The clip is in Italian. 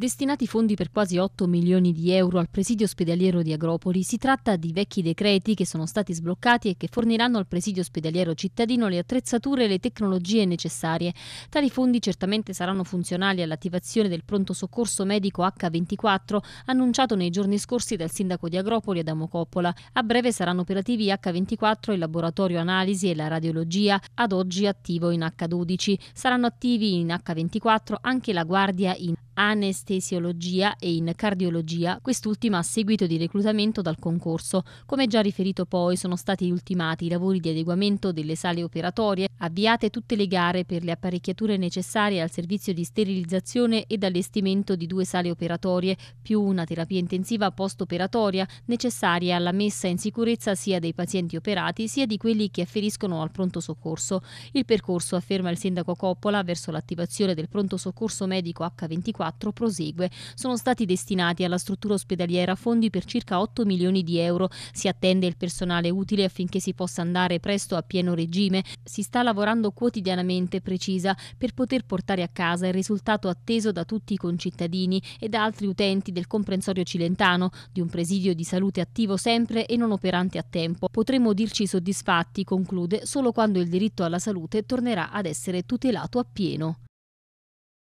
Destinati fondi per quasi 8 milioni di euro al presidio ospedaliero di Agropoli, si tratta di vecchi decreti che sono stati sbloccati e che forniranno al presidio ospedaliero cittadino le attrezzature e le tecnologie necessarie. Tali fondi certamente saranno funzionali all'attivazione del pronto soccorso medico H24 annunciato nei giorni scorsi dal sindaco di Agropoli Adamo Coppola. A breve saranno operativi H24 il laboratorio analisi e la radiologia, ad oggi attivo in H12. Saranno attivi in H24 anche la guardia in anestesiologia e in cardiologia, quest'ultima a seguito di reclutamento dal concorso. Come già riferito poi, sono stati ultimati i lavori di adeguamento delle sale operatorie, avviate tutte le gare per le apparecchiature necessarie al servizio di sterilizzazione ed allestimento di due sale operatorie, più una terapia intensiva post-operatoria necessaria alla messa in sicurezza sia dei pazienti operati sia di quelli che afferiscono al pronto soccorso. Il percorso, afferma il sindaco Coppola, verso l'attivazione del pronto soccorso medico H24 2024 prosegue. Sono stati destinati alla struttura ospedaliera fondi per circa 8 milioni di euro. Si attende il personale utile affinché si possa andare presto a pieno regime. Si sta lavorando quotidianamente, precisa, per poter portare a casa il risultato atteso da tutti i concittadini e da altri utenti del comprensorio cilentano, di un presidio di salute attivo sempre e non operante a tempo. Potremmo dirci soddisfatti, conclude, solo quando il diritto alla salute tornerà ad essere tutelato appieno.